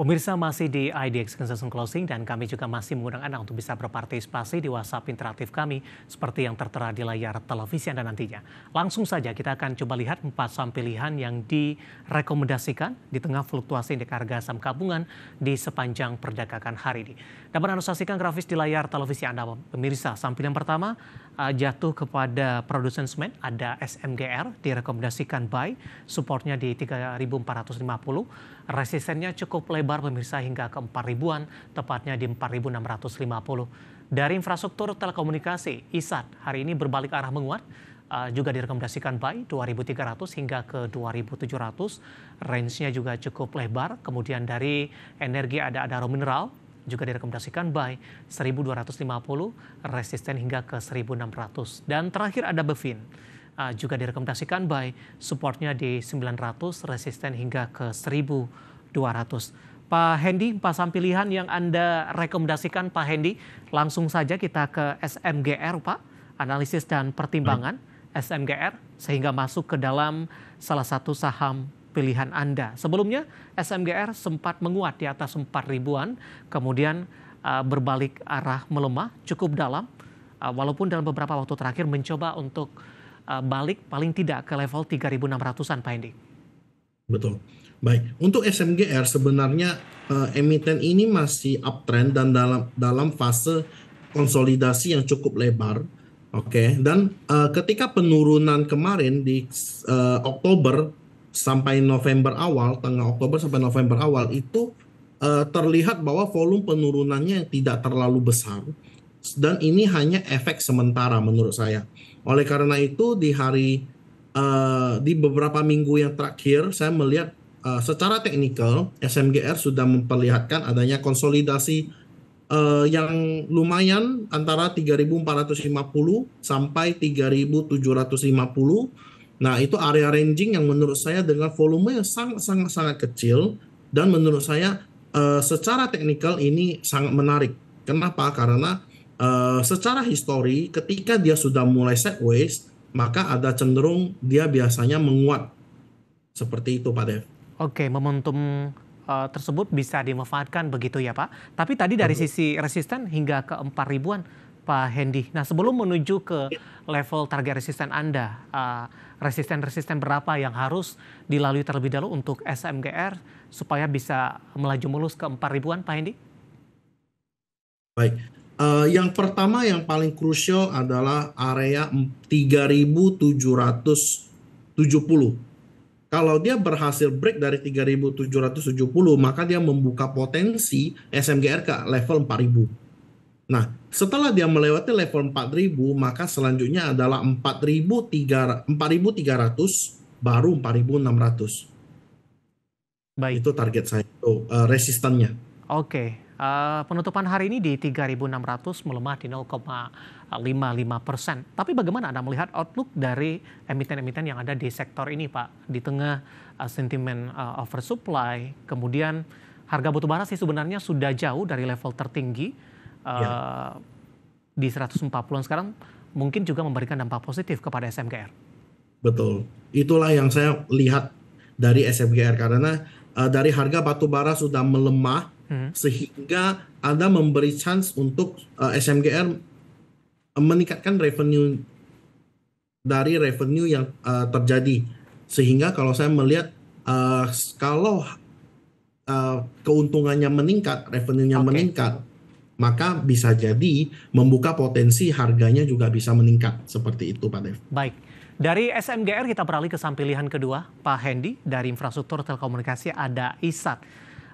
Pemirsa masih di IDX Consensus Closing dan kami juga masih mengundang Anda untuk bisa berpartisipasi di WhatsApp interaktif kami seperti yang tertera di layar televisi Anda nantinya. Langsung saja kita akan coba lihat empat saham pilihan yang direkomendasikan di tengah fluktuasi indeks harga saham gabungan di sepanjang perdagangan hari ini. Dapat Anda saksikan grafis di layar televisi Anda pemirsa. Saham pilihan pertama uh, jatuh kepada produsen semen ada SMGR direkomendasikan buy, supportnya di 3450, resistennya cukup lebar pemirsa hingga ke 4000-an, tepatnya di 4650. Dari infrastruktur telekomunikasi, ISAT hari ini berbalik arah menguat, Uh, juga direkomendasikan buy 2.300 hingga ke 2.700. Range-nya juga cukup lebar. Kemudian dari energi ada ada mineral juga direkomendasikan buy 1250 resisten hingga ke 1600 dan terakhir ada Bevin uh, juga direkomendasikan buy supportnya di 900 resisten hingga ke 1200 Pak Hendy pasang pilihan yang Anda rekomendasikan Pak Hendy langsung saja kita ke SMGR Pak analisis dan pertimbangan hmm. SMGR sehingga masuk ke dalam salah satu saham pilihan Anda. Sebelumnya SMGR sempat menguat di atas 4 ribuan, kemudian uh, berbalik arah melemah cukup dalam, uh, walaupun dalam beberapa waktu terakhir mencoba untuk uh, balik paling tidak ke level 3.600-an Pak Hendi. Betul. Baik, untuk SMGR sebenarnya uh, emiten ini masih uptrend dan dalam dalam fase konsolidasi yang cukup lebar. Oke, okay? dan uh, ketika penurunan kemarin di uh, Oktober sampai November awal, tengah Oktober sampai November awal itu uh, terlihat bahwa volume penurunannya tidak terlalu besar dan ini hanya efek sementara menurut saya. Oleh karena itu di hari uh, di beberapa minggu yang terakhir saya melihat uh, secara teknikal SMGR sudah memperlihatkan adanya konsolidasi uh, yang lumayan antara 3450 sampai 3750 Nah, itu area ranging yang menurut saya dengan volume yang sangat-sangat kecil dan menurut saya uh, secara teknikal ini sangat menarik. Kenapa? Karena uh, secara histori ketika dia sudah mulai sideways, maka ada cenderung dia biasanya menguat. Seperti itu, Pak Dev. Oke, momentum uh, tersebut bisa dimanfaatkan begitu ya, Pak. Tapi tadi dari Betul. sisi resisten hingga ke 4 ribuan Pak Hendi. Nah, sebelum menuju ke level target resisten Anda, uh, resisten-resisten uh, berapa yang harus dilalui terlebih dahulu untuk SMGR supaya bisa melaju mulus ke 4 ribuan, Pak Hendi? Baik. Uh, yang pertama yang paling krusial adalah area 3770. Kalau dia berhasil break dari 3770, maka dia membuka potensi SMGR ke level 4000. Nah, setelah dia melewati level 4000, maka selanjutnya adalah 4300 ratus baru 4600. Baik. Itu target saya itu uh, resistannya. Oke. Okay. Uh, eh, penutupan hari ini di 3.600 melemah di 0,55 persen. Tapi bagaimana Anda melihat outlook dari emiten-emiten yang ada di sektor ini, Pak? Di tengah uh, sentimen uh, oversupply, kemudian harga batubara sih sebenarnya sudah jauh dari level tertinggi Ya. Eh, di 140-an sekarang mungkin juga memberikan dampak positif kepada SMKR. Betul. Itulah yang saya lihat dari SMKR karena uh, dari harga batu bara sudah melemah hmm. sehingga Anda memberi chance untuk uh, eh, SMKR meningkatkan revenue dari revenue yang uh, terjadi. Sehingga kalau saya melihat uh, kalau uh, keuntungannya meningkat, revenue-nya okay. meningkat, maka bisa jadi membuka potensi harganya juga bisa meningkat seperti itu Pak Dev. Baik. Dari SMGR kita beralih ke saham kedua, Pak Hendy dari infrastruktur telekomunikasi ada ISAT.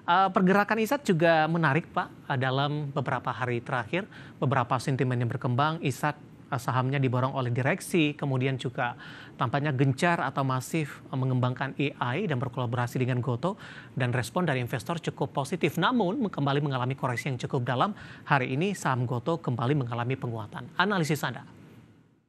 Eh, pergerakan ISAT juga menarik Pak dalam beberapa hari terakhir, beberapa sentimen yang berkembang, ISAT sahamnya diborong oleh direksi, kemudian juga tampaknya gencar atau masif mengembangkan AI dan berkolaborasi dengan Goto dan respon dari investor cukup positif. Namun kembali mengalami koreksi yang cukup dalam. Hari ini saham Goto kembali mengalami penguatan. Analisis Anda?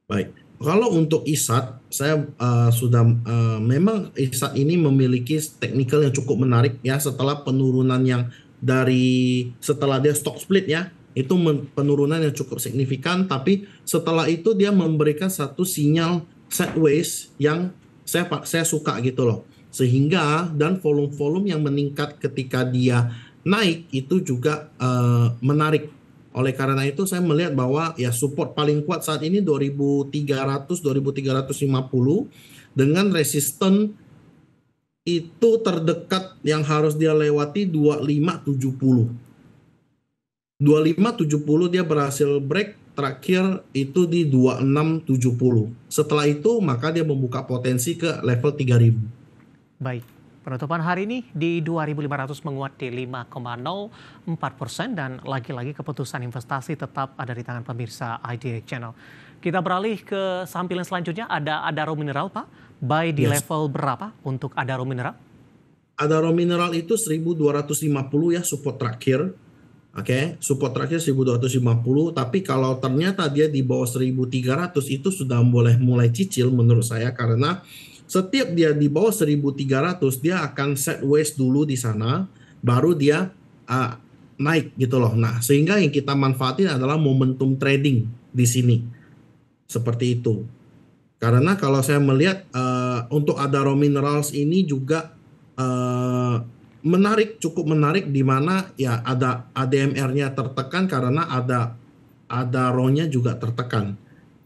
Baik, kalau untuk ISAT, saya uh, sudah uh, memang ISAT ini memiliki teknikal yang cukup menarik ya setelah penurunan yang dari setelah dia stock split ya itu penurunan yang cukup signifikan tapi setelah itu dia memberikan satu sinyal sideways yang saya saya suka gitu loh sehingga dan volume-volume yang meningkat ketika dia naik itu juga uh, menarik oleh karena itu saya melihat bahwa ya support paling kuat saat ini 2300 2350 dengan resisten itu terdekat yang harus dia lewati 2570 2570 dia berhasil break terakhir itu di 2670. Setelah itu maka dia membuka potensi ke level 3000. Baik. Penutupan hari ini di 2.500 menguat di 5,04 persen dan lagi-lagi keputusan investasi tetap ada di tangan pemirsa IDX Channel. Kita beralih ke sampilan selanjutnya ada Adaro Mineral Pak. Buy di yes. level berapa untuk Adaro Mineral? Adaro Mineral itu 1250 ya support terakhir Oke, okay, support terakhir 1250, tapi kalau ternyata dia di bawah 1300 itu sudah boleh mulai cicil menurut saya karena setiap dia di bawah 1300 dia akan set waste dulu di sana baru dia uh, naik gitu loh. Nah, sehingga yang kita manfaatin adalah momentum trading di sini. Seperti itu. Karena kalau saya melihat uh, untuk raw Minerals ini juga uh, menarik cukup menarik di mana ya ada ADMR-nya tertekan karena ada ada RO-nya juga tertekan.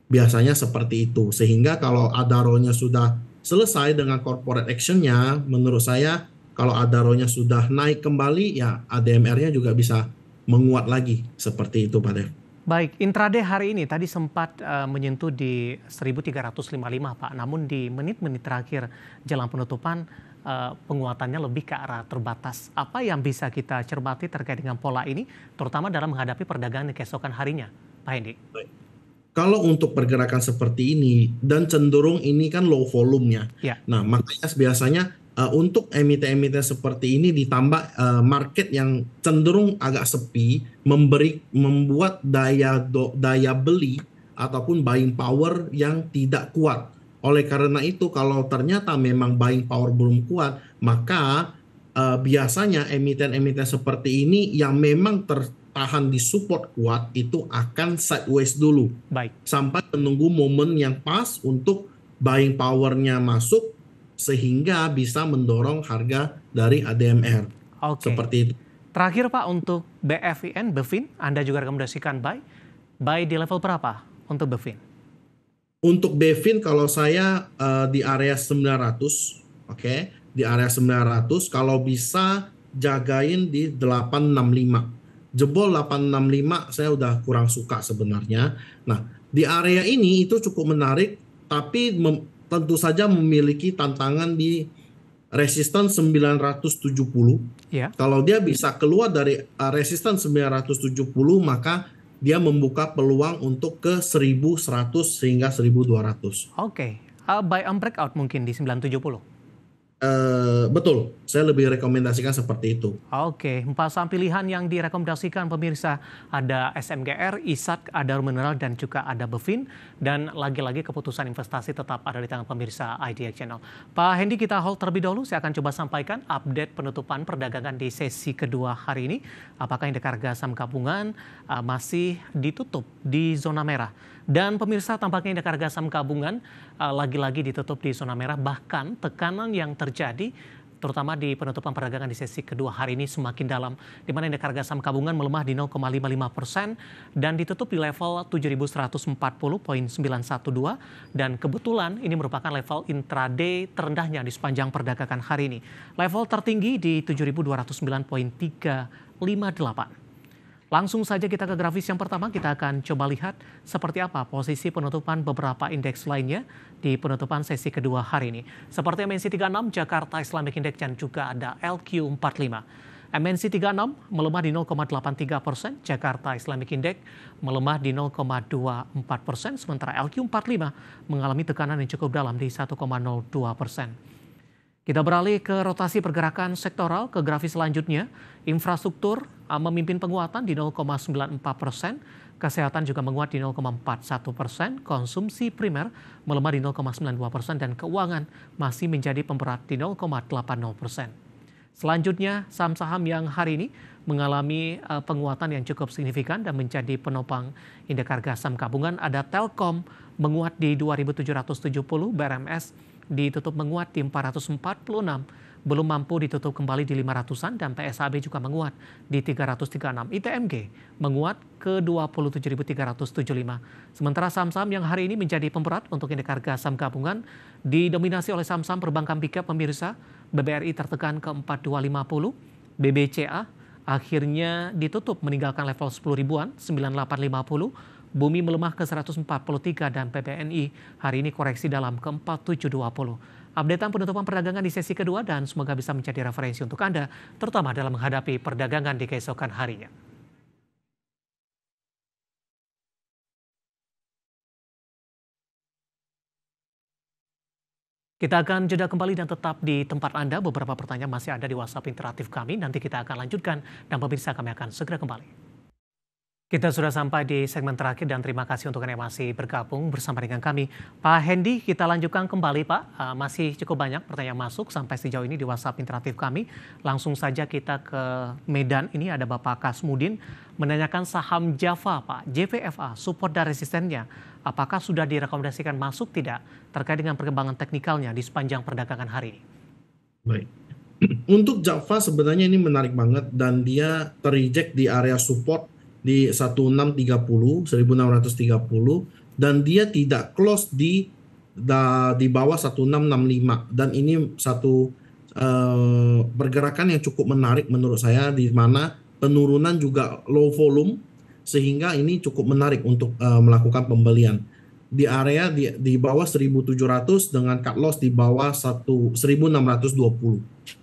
Biasanya seperti itu. Sehingga kalau ada RO-nya sudah selesai dengan corporate action-nya, menurut saya kalau ada RO-nya sudah naik kembali ya ADMR-nya juga bisa menguat lagi seperti itu Pak Dev. Baik, intraday hari ini tadi sempat uh, menyentuh di 1355 Pak, namun di menit-menit terakhir jelang penutupan uh, penguatannya lebih ke arah terbatas. Apa yang bisa kita cermati terkait dengan pola ini, terutama dalam menghadapi perdagangan keesokan harinya, Pak Hendy? Kalau untuk pergerakan seperti ini dan cenderung ini kan low volume ya. ya. Nah makanya biasanya uh, untuk emiten-emiten seperti ini ditambah uh, market yang cenderung agak sepi memberi membuat daya do, daya beli ataupun buying power yang tidak kuat oleh karena itu, kalau ternyata memang buying power belum kuat, maka uh, biasanya emiten-emiten seperti ini yang memang tertahan di support kuat itu akan sideways dulu. Baik. Sampai menunggu momen yang pas untuk buying powernya masuk sehingga bisa mendorong harga dari ADMR. Oke. Okay. Seperti itu. Terakhir Pak untuk BFIN, BEFIN, Anda juga rekomendasikan buy. Buy di level berapa untuk BEFIN? Untuk Bevin kalau saya uh, di area 900, oke, okay, di area 900 kalau bisa jagain di 865. Jebol 865 saya udah kurang suka sebenarnya. Nah, di area ini itu cukup menarik tapi mem, tentu saja memiliki tantangan di resisten 970. Ya. Kalau dia bisa keluar dari uh, resisten 970 maka dia membuka peluang untuk ke 1100 sehingga 1200. Oke, okay. uh, buy on um, breakout mungkin di 970. Eh, betul, saya lebih rekomendasikan seperti itu. Oke, empat saham pilihan yang direkomendasikan pemirsa ada SMGR, ISAT, ada Mineral dan juga ada Bevin dan lagi-lagi keputusan investasi tetap ada di tangan pemirsa Idea Channel. Pak Hendy kita hold terlebih dahulu, saya akan coba sampaikan update penutupan perdagangan di sesi kedua hari ini. Apakah indeks harga saham gabungan uh, masih ditutup di zona merah? Dan pemirsa tampaknya indeks harga saham gabungan eh, lagi-lagi uh, ditutup di zona merah bahkan tekanan yang terjadi terutama di penutupan perdagangan di sesi kedua hari ini semakin dalam di mana indeks harga saham gabungan melemah di 0,55 persen dan ditutup di level 7.140.912 dan kebetulan ini merupakan level intraday terendahnya di sepanjang perdagangan hari ini. Level tertinggi di 7.209.358. Langsung saja kita ke grafis yang pertama, kita akan coba lihat seperti apa posisi penutupan beberapa indeks lainnya di penutupan sesi kedua hari ini. Seperti MNC 36, Jakarta Islamic Index dan juga ada LQ45. MNC 36 melemah di 0,83 persen, Jakarta Islamic Index melemah di 0,24 persen, sementara LQ45 mengalami tekanan yang cukup dalam di 1,02 persen. Kita beralih ke rotasi pergerakan sektoral ke grafis selanjutnya. Infrastruktur memimpin penguatan di 0,94 persen, kesehatan juga menguat di 0,41 persen, konsumsi primer melemah di 0,92 persen, dan keuangan masih menjadi pemberat di 0,80 persen. Selanjutnya, saham-saham yang hari ini mengalami eh, penguatan yang cukup signifikan dan menjadi penopang indeks harga saham gabungan ada Telkom menguat di 2.770, BRMS ditutup menguat di 446, belum mampu ditutup kembali di 500-an dan PSAB juga menguat di 336. ITMG menguat ke 27.375. Sementara saham-saham yang hari ini menjadi pemberat untuk indeks harga saham gabungan didominasi oleh saham-saham perbankan big pemirsa. BBRI tertekan ke 4250, BBCA akhirnya ditutup meninggalkan level 10 ribuan 9850 Bumi melemah ke 143 dan PPNI hari ini koreksi dalam ke 4720. Updatean penutupan perdagangan di sesi kedua dan semoga bisa menjadi referensi untuk Anda, terutama dalam menghadapi perdagangan di keesokan harinya. Kita akan jeda kembali dan tetap di tempat Anda. Beberapa pertanyaan masih ada di WhatsApp interaktif kami. Nanti kita akan lanjutkan dan pemirsa kami akan segera kembali. Kita sudah sampai di segmen terakhir dan terima kasih untuk yang masih bergabung bersama dengan kami. Pak Hendy, kita lanjutkan kembali Pak. Eh, masih cukup banyak pertanyaan masuk sampai sejauh ini di WhatsApp interaktif kami. Langsung saja kita ke Medan. Ini ada Bapak Kasmudin menanyakan saham Java Pak. JVFA, support dan resistennya. Apakah sudah direkomendasikan masuk tidak terkait dengan perkembangan teknikalnya di sepanjang perdagangan hari ini? Baik, untuk Java sebenarnya ini menarik banget dan dia terreject di area support di 1630 1630 dan dia tidak close di da, di bawah 1665 dan ini satu eh, pergerakan yang cukup menarik menurut saya di mana penurunan juga low volume sehingga ini cukup menarik untuk eh, melakukan pembelian di area di, di bawah 1700 dengan cut loss di bawah 1 1620.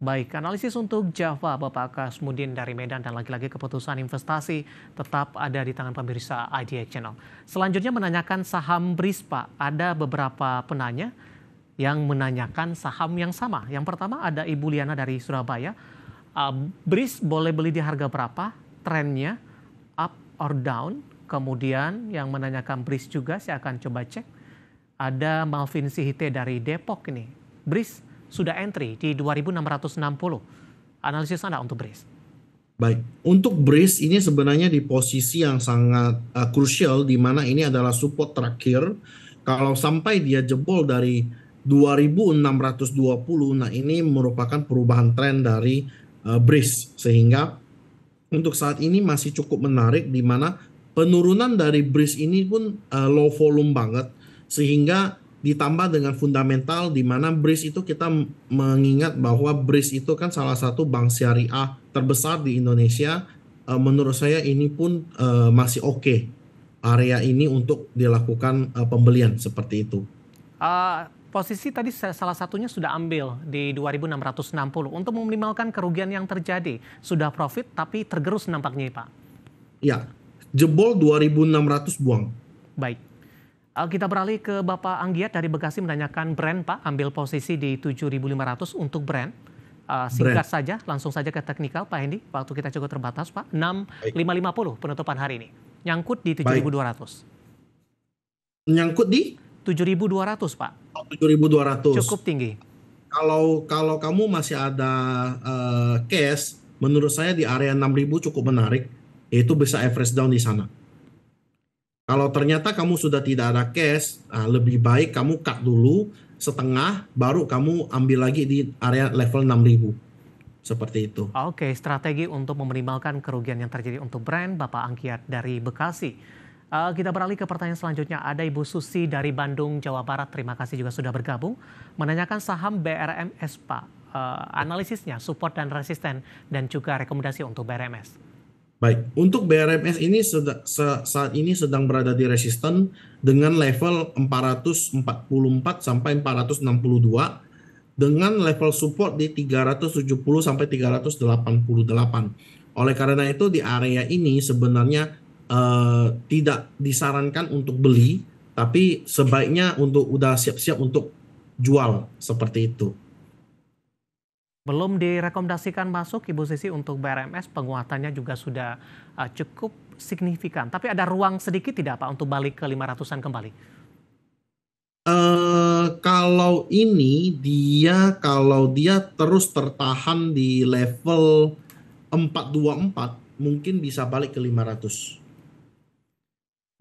Baik, analisis untuk Java Bapak Kasmudin dari Medan dan lagi-lagi keputusan investasi tetap ada di tangan pemirsa IDX Channel. Selanjutnya menanyakan saham BRIS ada beberapa penanya yang menanyakan saham yang sama. Yang pertama ada Ibu Liana dari Surabaya, uh, BRIS boleh beli di harga berapa, trennya up or down. Kemudian yang menanyakan BRIS juga saya akan coba cek. Ada Malvin Sihite dari Depok ini. BRIS sudah entry di 2660. Analisis Anda untuk BRIS. Baik, untuk BRIS ini sebenarnya di posisi yang sangat uh, di mana ini adalah support terakhir. Kalau sampai dia jebol dari 2620, nah ini merupakan perubahan tren dari uh, eh, BRIS sehingga untuk saat ini masih cukup menarik di mana penurunan dari BRIS ini pun uh, low volume banget sehingga ditambah dengan fundamental di mana BRIS itu kita mengingat bahwa BRIS itu kan salah satu bank syariah terbesar di Indonesia. E, menurut saya ini pun e, masih oke okay area ini untuk dilakukan e, pembelian seperti itu. Uh, posisi tadi salah satunya sudah ambil di 2660 untuk meminimalkan kerugian yang terjadi. Sudah profit tapi tergerus nampaknya Pak. Ya, jebol 2600 buang. Baik. Kita beralih ke Bapak Anggiat dari Bekasi menanyakan brand Pak, ambil posisi di 7.500 untuk brand. Ah, singkat brand. saja, langsung saja ke teknikal Pak Hendi, waktu kita cukup terbatas Pak. 6550 penutupan hari ini, nyangkut di 7.200. Nyangkut di? 7.200 Pak. Oh, 7.200. Cukup tinggi. Kalau kalau kamu masih ada uh, cash, menurut saya di area 6.000 cukup menarik, yaitu bisa average down di sana kalau ternyata kamu sudah tidak ada cash, nah lebih baik kamu cut dulu setengah, baru kamu ambil lagi di area level 6000 seperti itu. Oke, strategi untuk meminimalkan kerugian yang terjadi untuk brand Bapak Angkiat dari Bekasi. Uh, kita beralih ke pertanyaan selanjutnya. Ada Ibu Susi dari Bandung, Jawa Barat. Terima kasih juga sudah bergabung. Menanyakan saham BRMS, Pak. Uh, analisisnya, support dan resisten, dan juga rekomendasi untuk BRMS. Baik, untuk BRMS ini saat ini sedang berada di resisten dengan level 444 sampai 462 dengan level support di 370 sampai 388. Oleh karena itu di area ini sebenarnya eh, tidak disarankan untuk beli, tapi sebaiknya untuk udah siap-siap untuk jual seperti itu. Belum direkomendasikan masuk Ibu Sisi untuk BRMS, penguatannya juga sudah uh, cukup signifikan. Tapi ada ruang sedikit tidak Pak untuk balik ke 500-an kembali? Uh, kalau ini dia kalau dia terus tertahan di level 424 mungkin bisa balik ke 500.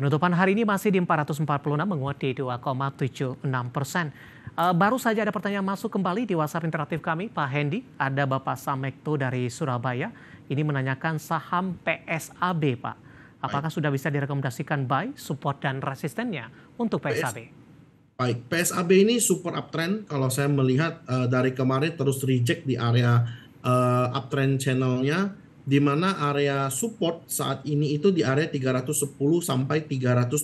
Penutupan hari ini masih di 446 menguat di 2,76 persen. Uh, baru saja ada pertanyaan masuk kembali di WhatsApp interaktif kami, Pak Hendy. Ada Bapak Samekto dari Surabaya. Ini menanyakan saham PSAB, Pak. Apakah Baik. sudah bisa direkomendasikan buy, support, dan resistennya untuk PSAB? Baik, PSAB ini support uptrend. Kalau saya melihat uh, dari kemarin terus reject di area uh, uptrend channelnya, di mana area support saat ini itu di area 310 sampai 320.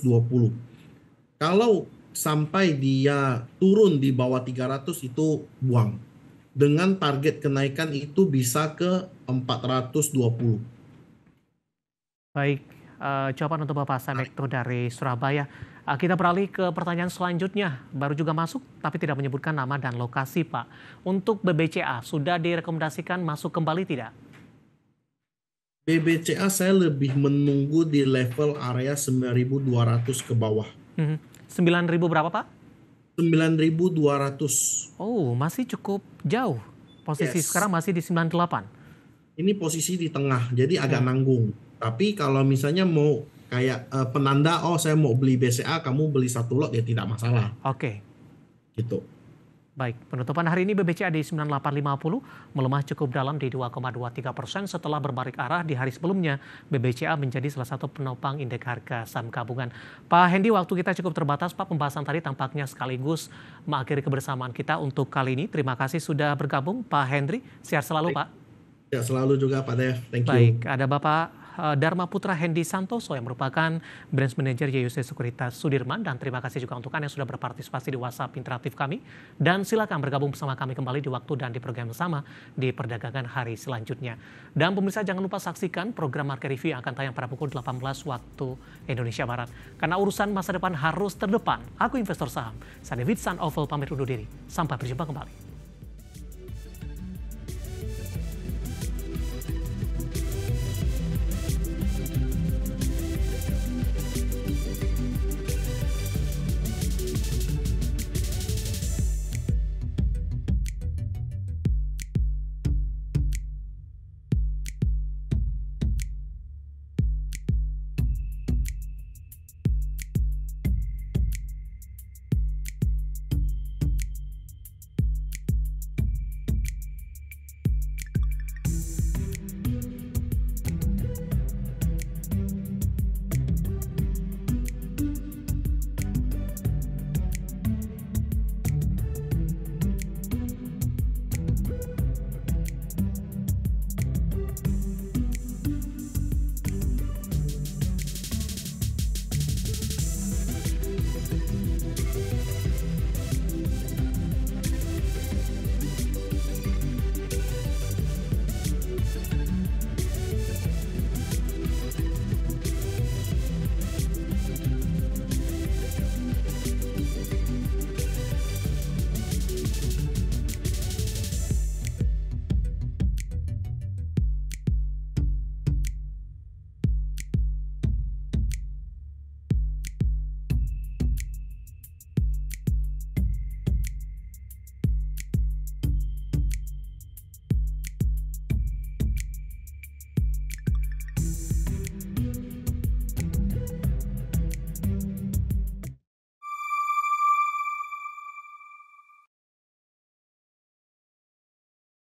Kalau sampai dia turun di bawah 300 itu buang. Dengan target kenaikan itu bisa ke 420. Baik, uh, jawaban untuk Bapak Samekto dari Surabaya. Uh, kita beralih ke pertanyaan selanjutnya, baru juga masuk tapi tidak menyebutkan nama dan lokasi Pak. Untuk BBCA sudah direkomendasikan masuk kembali tidak? BBCA saya lebih menunggu di level area 9200 ke bawah. Mm -hmm sembilan ribu berapa Pak? sembilan ribu dua ratus. Oh, masih cukup jauh. Posisi yes. sekarang masih di sembilan delapan. Ini posisi di tengah, jadi agak ya. nanggung. Tapi kalau misalnya mau kayak uh, penanda oh saya mau beli BCA, kamu beli satu lot ya tidak masalah. Oke. Okay. Gitu. Baik, penutupan hari ini BBCA BBCAD 9850 melemah cukup dalam di 2,23 persen setelah berbalik arah di hari sebelumnya. BBCA menjadi salah satu penopang indeks harga saham gabungan. Pak Hendi, waktu kita cukup terbatas. Pak, pembahasan tadi tampaknya sekaligus mengakhiri kebersamaan kita untuk kali ini. Terima kasih sudah bergabung, Pak Hendri. Sehat selalu, Pak. Sehat selalu juga, Pak Dev. Thank you. Baik, ada Bapak Eh, Dharma Putra Hendi Santoso yang merupakan Branch Manager YUC Sekuritas Sudirman dan terima kasih juga untuk Anda yang sudah berpartisipasi di WhatsApp interaktif kami dan silakan bergabung bersama kami kembali di waktu dan di program sama di perdagangan hari selanjutnya. Dan pemirsa jangan lupa saksikan program Market Review yang akan tayang pada pukul 18 waktu Indonesia Barat. Karena urusan masa depan harus terdepan. Aku investor saham, Sandevid Sanovel pamit undur diri. Sampai berjumpa kembali.